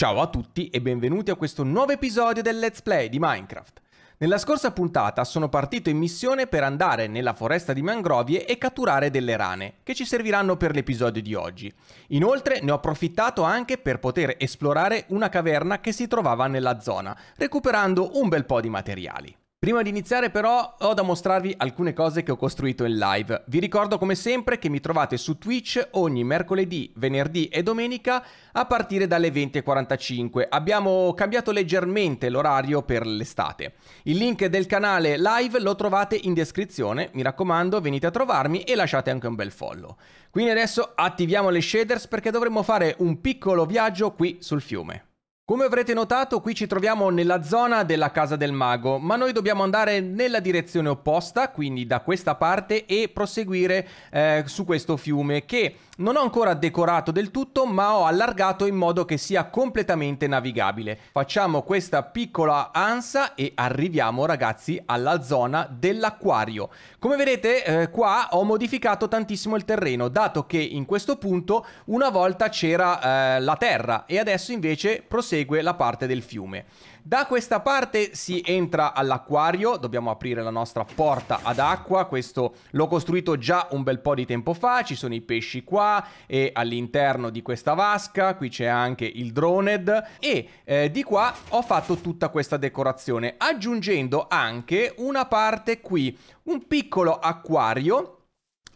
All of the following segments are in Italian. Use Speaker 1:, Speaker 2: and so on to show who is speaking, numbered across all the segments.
Speaker 1: Ciao a tutti e benvenuti a questo nuovo episodio del Let's Play di Minecraft. Nella scorsa puntata sono partito in missione per andare nella foresta di mangrovie e catturare delle rane, che ci serviranno per l'episodio di oggi. Inoltre ne ho approfittato anche per poter esplorare una caverna che si trovava nella zona, recuperando un bel po' di materiali. Prima di iniziare però ho da mostrarvi alcune cose che ho costruito in live. Vi ricordo come sempre che mi trovate su Twitch ogni mercoledì, venerdì e domenica a partire dalle 20.45. Abbiamo cambiato leggermente l'orario per l'estate. Il link del canale live lo trovate in descrizione, mi raccomando venite a trovarmi e lasciate anche un bel follow. Quindi adesso attiviamo le shaders perché dovremmo fare un piccolo viaggio qui sul fiume. Come avrete notato qui ci troviamo nella zona della casa del mago, ma noi dobbiamo andare nella direzione opposta, quindi da questa parte e proseguire eh, su questo fiume che non ho ancora decorato del tutto, ma ho allargato in modo che sia completamente navigabile. Facciamo questa piccola ansa e arriviamo ragazzi alla zona dell'acquario. Come vedete eh, qua ho modificato tantissimo il terreno, dato che in questo punto una volta c'era eh, la terra e adesso invece prosegue la parte del fiume. Da questa parte si entra all'acquario, dobbiamo aprire la nostra porta ad acqua, questo l'ho costruito già un bel po' di tempo fa, ci sono i pesci qua e all'interno di questa vasca qui c'è anche il droned e eh, di qua ho fatto tutta questa decorazione aggiungendo anche una parte qui, un piccolo acquario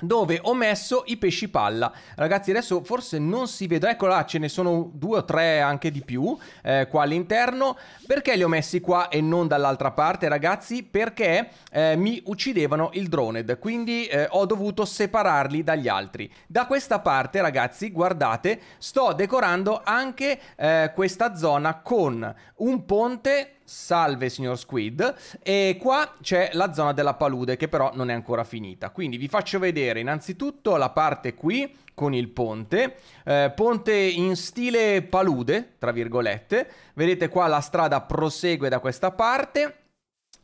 Speaker 1: dove ho messo i pesci palla. Ragazzi, adesso forse non si vedono. Eccola, là, ce ne sono due o tre anche di più eh, qua all'interno. Perché li ho messi qua e non dall'altra parte, ragazzi? Perché eh, mi uccidevano il droned, quindi eh, ho dovuto separarli dagli altri. Da questa parte, ragazzi, guardate, sto decorando anche eh, questa zona con un ponte Salve signor Squid. E qua c'è la zona della palude che però non è ancora finita. Quindi vi faccio vedere innanzitutto la parte qui con il ponte, eh, ponte in stile palude, tra virgolette. Vedete qua la strada prosegue da questa parte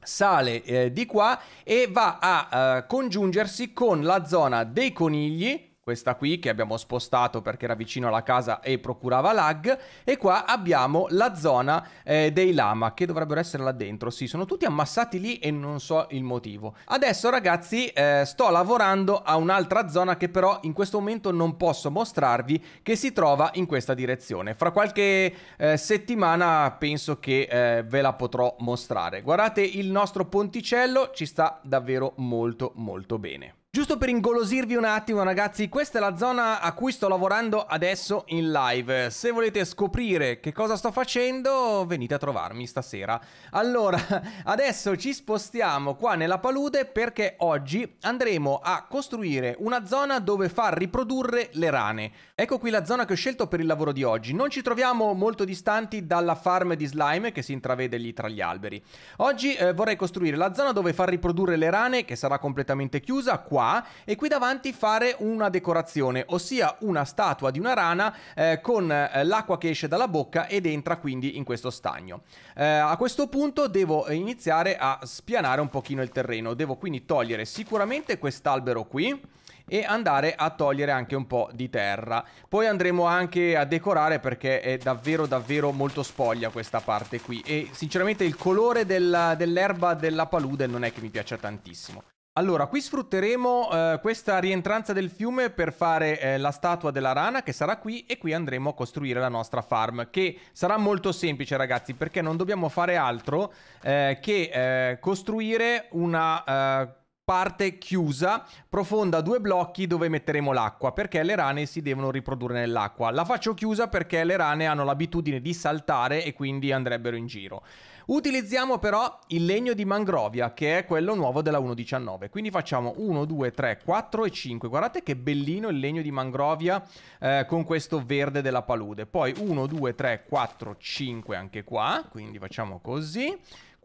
Speaker 1: sale eh, di qua e va a eh, congiungersi con la zona dei conigli questa qui che abbiamo spostato perché era vicino alla casa e procurava lag e qua abbiamo la zona eh, dei lama che dovrebbero essere là dentro sì sono tutti ammassati lì e non so il motivo adesso ragazzi eh, sto lavorando a un'altra zona che però in questo momento non posso mostrarvi che si trova in questa direzione fra qualche eh, settimana penso che eh, ve la potrò mostrare guardate il nostro ponticello ci sta davvero molto molto bene Giusto per ingolosirvi un attimo ragazzi, questa è la zona a cui sto lavorando adesso in live. Se volete scoprire che cosa sto facendo, venite a trovarmi stasera. Allora, adesso ci spostiamo qua nella palude perché oggi andremo a costruire una zona dove far riprodurre le rane. Ecco qui la zona che ho scelto per il lavoro di oggi. Non ci troviamo molto distanti dalla farm di slime che si intravede lì tra gli alberi. Oggi eh, vorrei costruire la zona dove far riprodurre le rane, che sarà completamente chiusa, qua qua e qui davanti fare una decorazione, ossia una statua di una rana eh, con eh, l'acqua che esce dalla bocca ed entra quindi in questo stagno. Eh, a questo punto devo iniziare a spianare un pochino il terreno, devo quindi togliere sicuramente quest'albero qui e andare a togliere anche un po' di terra. Poi andremo anche a decorare perché è davvero davvero molto spoglia questa parte qui e sinceramente il colore dell'erba della palude non è che mi piace tantissimo. Allora, qui sfrutteremo eh, questa rientranza del fiume per fare eh, la statua della rana che sarà qui e qui andremo a costruire la nostra farm che sarà molto semplice ragazzi perché non dobbiamo fare altro eh, che eh, costruire una eh, parte chiusa, profonda due blocchi dove metteremo l'acqua, perché le rane si devono riprodurre nell'acqua. La faccio chiusa perché le rane hanno l'abitudine di saltare e quindi andrebbero in giro. Utilizziamo però il legno di mangrovia, che è quello nuovo della 1.19. Quindi facciamo 1, 2, 3, 4 e 5. Guardate che bellino il legno di mangrovia eh, con questo verde della palude. Poi 1, 2, 3, 4, 5 anche qua. Quindi facciamo così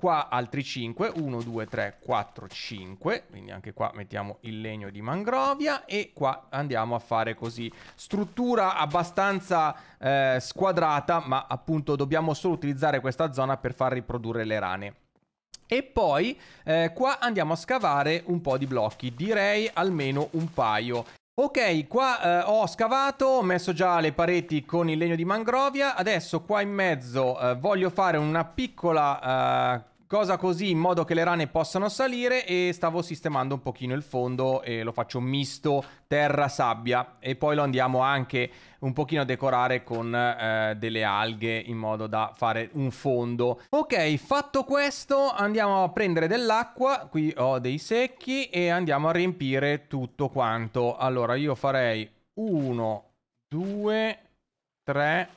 Speaker 1: qua altri 5, 1, 2, 3, 4, 5, quindi anche qua mettiamo il legno di mangrovia e qua andiamo a fare così, struttura abbastanza eh, squadrata ma appunto dobbiamo solo utilizzare questa zona per far riprodurre le rane. E poi eh, qua andiamo a scavare un po' di blocchi, direi almeno un paio. Ok, qua eh, ho scavato, ho messo già le pareti con il legno di mangrovia, adesso qua in mezzo eh, voglio fare una piccola eh, cosa così in modo che le rane possano salire e stavo sistemando un pochino il fondo e lo faccio misto terra-sabbia e poi lo andiamo anche un pochino a decorare con eh, delle alghe in modo da fare un fondo. Ok, fatto questo andiamo a prendere dell'acqua, qui ho dei secchi e andiamo a riempire tutto quanto. Allora io farei 1, 2, 3,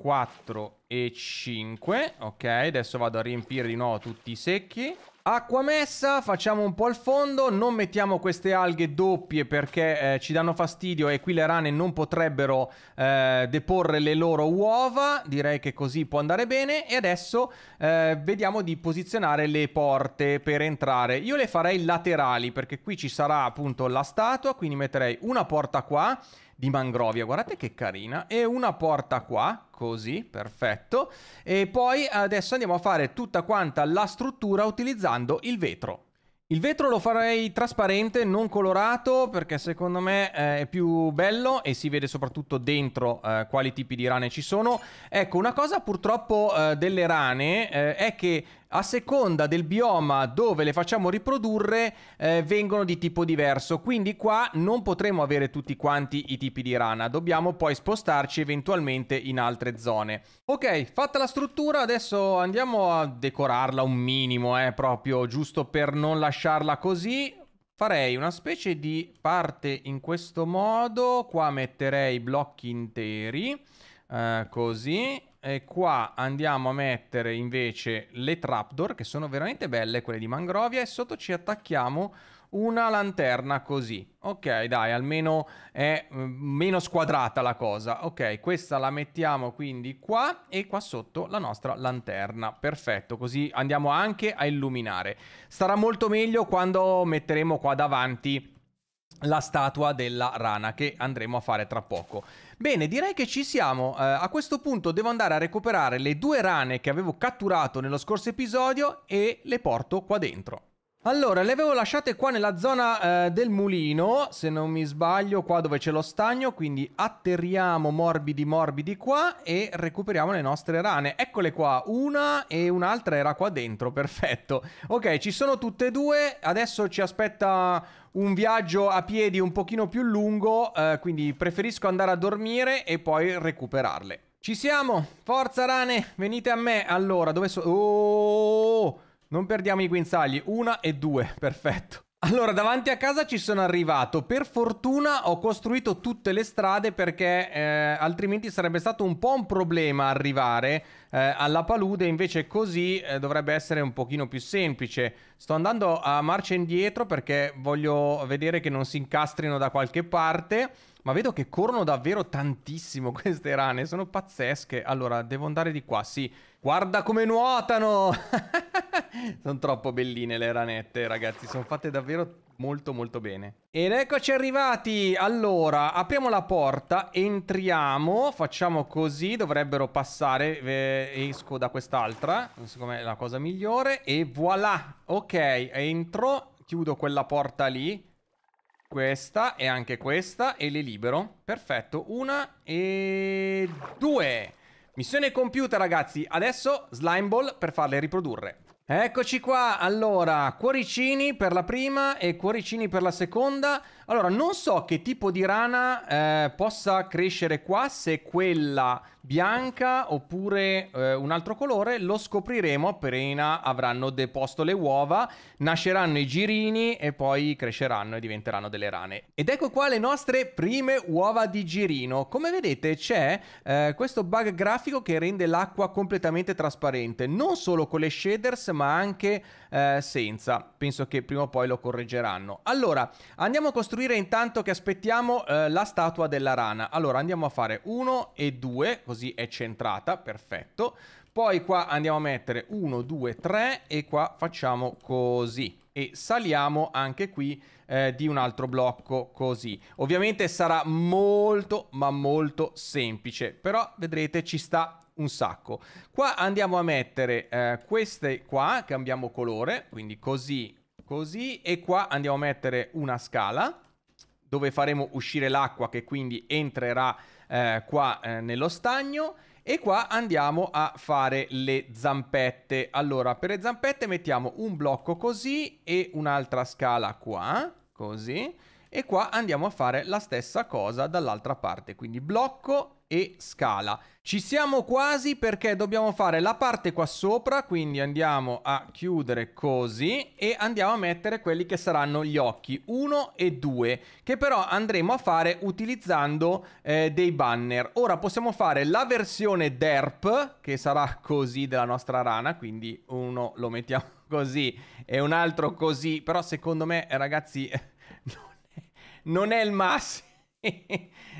Speaker 1: 4 e 5. Ok, adesso vado a riempire di nuovo tutti i secchi. Acqua messa, facciamo un po' al fondo, non mettiamo queste alghe doppie perché eh, ci danno fastidio e qui le rane non potrebbero eh, deporre le loro uova, direi che così può andare bene e adesso eh, vediamo di posizionare le porte per entrare, io le farei laterali perché qui ci sarà appunto la statua, quindi metterei una porta qua di mangrovia, guardate che carina, e una porta qua, così, perfetto, e poi adesso andiamo a fare tutta quanta la struttura utilizzando il vetro. Il vetro lo farei trasparente, non colorato, perché secondo me eh, è più bello e si vede soprattutto dentro eh, quali tipi di rane ci sono. Ecco, una cosa purtroppo eh, delle rane eh, è che a seconda del bioma dove le facciamo riprodurre eh, vengono di tipo diverso quindi qua non potremo avere tutti quanti i tipi di rana dobbiamo poi spostarci eventualmente in altre zone ok fatta la struttura adesso andiamo a decorarla un minimo eh, proprio giusto per non lasciarla così farei una specie di parte in questo modo qua metterei blocchi interi eh, così e eh, qua andiamo a mettere invece le trapdoor, che sono veramente belle quelle di Mangrovia, e sotto ci attacchiamo una lanterna così. Ok, dai, almeno è mm, meno squadrata la cosa. Ok, questa la mettiamo quindi qua e qua sotto la nostra lanterna. Perfetto, così andiamo anche a illuminare. Starà molto meglio quando metteremo qua davanti la statua della rana che andremo a fare tra poco. Bene, direi che ci siamo. Eh, a questo punto devo andare a recuperare le due rane che avevo catturato nello scorso episodio e le porto qua dentro. Allora, le avevo lasciate qua nella zona eh, del mulino, se non mi sbaglio, qua dove c'è lo stagno, quindi atterriamo morbidi morbidi qua e recuperiamo le nostre rane. Eccole qua, una e un'altra era qua dentro, perfetto. Ok, ci sono tutte e due, adesso ci aspetta un viaggio a piedi un pochino più lungo, eh, quindi preferisco andare a dormire e poi recuperarle. Ci siamo, forza rane, venite a me. Allora, dove sono? Oh! oh, oh, oh. Non perdiamo i guinzagli. Una e due, perfetto. Allora, davanti a casa ci sono arrivato. Per fortuna ho costruito tutte le strade perché eh, altrimenti sarebbe stato un po' un problema arrivare eh, alla palude. Invece così eh, dovrebbe essere un pochino più semplice. Sto andando a marcia indietro perché voglio vedere che non si incastrino da qualche parte. Ma vedo che corrono davvero tantissimo queste rane, sono pazzesche. Allora, devo andare di qua, sì. Guarda come nuotano! sono troppo belline le ranette, ragazzi, sono fatte davvero molto molto bene. Ed eccoci arrivati! Allora, apriamo la porta, entriamo, facciamo così, dovrebbero passare, eh, esco da quest'altra, secondo me è la cosa migliore, e voilà! Ok, entro, chiudo quella porta lì, questa e anche questa e le libero. Perfetto, una e due. Missione compiuta ragazzi, adesso slime ball per farle riprodurre. Eccoci qua, allora, cuoricini per la prima e cuoricini per la seconda. Allora, non so che tipo di rana eh, possa crescere qua, se quella bianca oppure eh, un altro colore, lo scopriremo appena avranno deposto le uova, nasceranno i girini e poi cresceranno e diventeranno delle rane. Ed ecco qua le nostre prime uova di girino. Come vedete c'è eh, questo bug grafico che rende l'acqua completamente trasparente, non solo con le shaders ma anche eh, senza. Penso che prima o poi lo correggeranno. Allora, andiamo a costruire intanto che aspettiamo eh, la statua della rana. Allora, andiamo a fare 1 e 2, così è centrata, perfetto. Poi qua andiamo a mettere 1, 2, 3 e qua facciamo così e saliamo anche qui eh, di un altro blocco così. Ovviamente sarà molto ma molto semplice, però vedrete ci sta un sacco. Qua andiamo a mettere eh, queste qua, cambiamo colore, quindi così, così, e qua andiamo a mettere una scala dove faremo uscire l'acqua che quindi entrerà eh, qua eh, nello stagno e qua andiamo a fare le zampette. Allora, per le zampette mettiamo un blocco così e un'altra scala qua, così, e qua andiamo a fare la stessa cosa dall'altra parte, quindi blocco e scala. Ci siamo quasi perché dobbiamo fare la parte qua sopra, quindi andiamo a chiudere così e andiamo a mettere quelli che saranno gli occhi 1 e 2, che però andremo a fare utilizzando eh, dei banner. Ora possiamo fare la versione derp, che sarà così della nostra rana, quindi uno lo mettiamo così e un altro così, però secondo me ragazzi non è, non è il massimo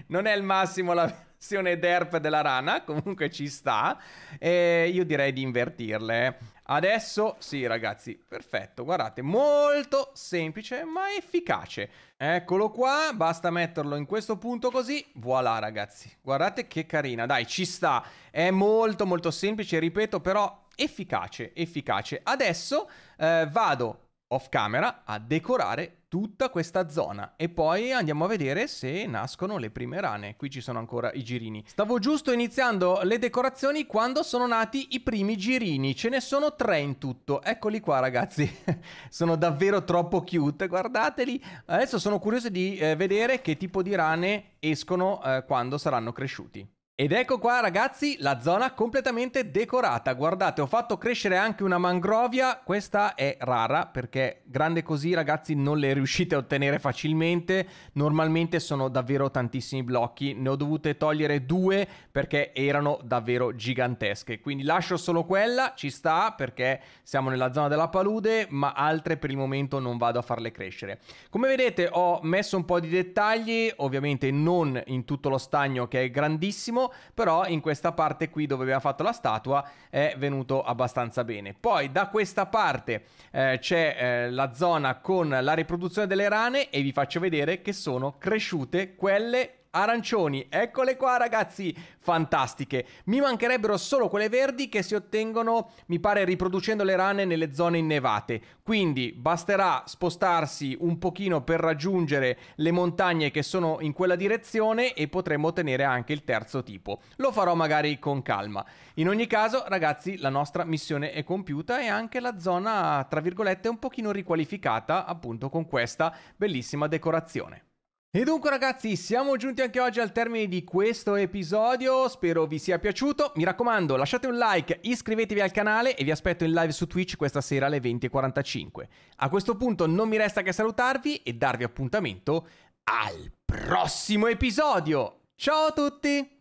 Speaker 1: non è il massimo la versione derp della rana, comunque ci sta. E io direi di invertirle. Adesso sì ragazzi, perfetto, guardate, molto semplice ma efficace. Eccolo qua, basta metterlo in questo punto così, voilà ragazzi. Guardate che carina, dai ci sta, è molto molto semplice, ripeto però efficace, efficace. Adesso eh, vado off camera a decorare tutta questa zona e poi andiamo a vedere se nascono le prime rane. Qui ci sono ancora i girini. Stavo giusto iniziando le decorazioni quando sono nati i primi girini. Ce ne sono tre in tutto. Eccoli qua ragazzi. sono davvero troppo cute. Guardateli. Adesso sono curioso di eh, vedere che tipo di rane escono eh, quando saranno cresciuti. Ed ecco qua ragazzi la zona completamente decorata, guardate ho fatto crescere anche una mangrovia, questa è rara perché grande così ragazzi non le riuscite a ottenere facilmente, normalmente sono davvero tantissimi blocchi, ne ho dovute togliere due perché erano davvero gigantesche, quindi lascio solo quella, ci sta perché siamo nella zona della palude ma altre per il momento non vado a farle crescere. Come vedete ho messo un po' di dettagli, ovviamente non in tutto lo stagno che è grandissimo, però in questa parte qui dove aveva fatto la statua è venuto abbastanza bene. Poi da questa parte eh, c'è eh, la zona con la riproduzione delle rane e vi faccio vedere che sono cresciute quelle arancioni. Eccole qua ragazzi, fantastiche. Mi mancherebbero solo quelle verdi che si ottengono, mi pare, riproducendo le rane nelle zone innevate. Quindi basterà spostarsi un pochino per raggiungere le montagne che sono in quella direzione e potremo ottenere anche il terzo tipo. Lo farò magari con calma. In ogni caso, ragazzi, la nostra missione è compiuta e anche la zona, tra virgolette, un pochino riqualificata appunto con questa bellissima decorazione. E dunque ragazzi siamo giunti anche oggi al termine di questo episodio, spero vi sia piaciuto, mi raccomando lasciate un like, iscrivetevi al canale e vi aspetto in live su Twitch questa sera alle 20.45. A questo punto non mi resta che salutarvi e darvi appuntamento al prossimo episodio, ciao a tutti!